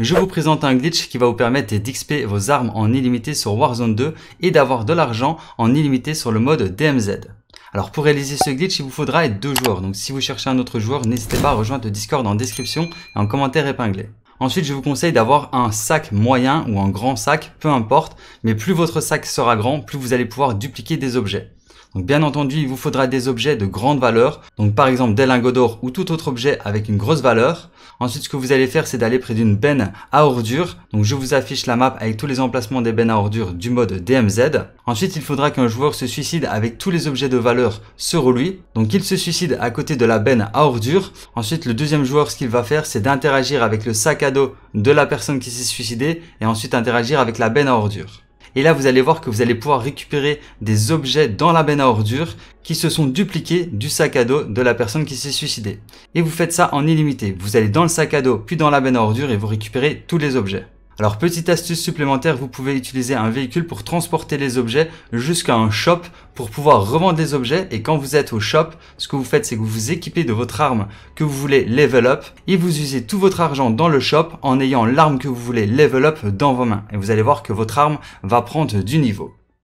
Je vous présente un glitch qui va vous permettre d'XP vos armes en illimité sur Warzone 2 et d'avoir de l'argent en illimité sur le mode DMZ. Alors pour réaliser ce glitch, il vous faudra être deux joueurs, donc si vous cherchez un autre joueur, n'hésitez pas à rejoindre le Discord en description et en commentaire épinglé. Ensuite, je vous conseille d'avoir un sac moyen ou un grand sac, peu importe, mais plus votre sac sera grand, plus vous allez pouvoir dupliquer des objets. Donc bien entendu, il vous faudra des objets de grande valeur, donc par exemple des lingots d'or ou tout autre objet avec une grosse valeur. Ensuite, ce que vous allez faire, c'est d'aller près d'une benne à ordures. Donc je vous affiche la map avec tous les emplacements des bennes à ordures du mode DMZ. Ensuite, il faudra qu'un joueur se suicide avec tous les objets de valeur sur lui. Donc il se suicide à côté de la benne à ordures. Ensuite, le deuxième joueur, ce qu'il va faire, c'est d'interagir avec le sac à dos de la personne qui s'est suicidée et ensuite interagir avec la benne à ordures. Et là, vous allez voir que vous allez pouvoir récupérer des objets dans la benne à ordures qui se sont dupliqués du sac à dos de la personne qui s'est suicidée. Et vous faites ça en illimité. Vous allez dans le sac à dos, puis dans la benne à ordures et vous récupérez tous les objets. Alors petite astuce supplémentaire, vous pouvez utiliser un véhicule pour transporter les objets jusqu'à un shop pour pouvoir revendre les objets et quand vous êtes au shop, ce que vous faites c'est que vous vous équipez de votre arme que vous voulez level up et vous usez tout votre argent dans le shop en ayant l'arme que vous voulez level up dans vos mains et vous allez voir que votre arme va prendre du niveau.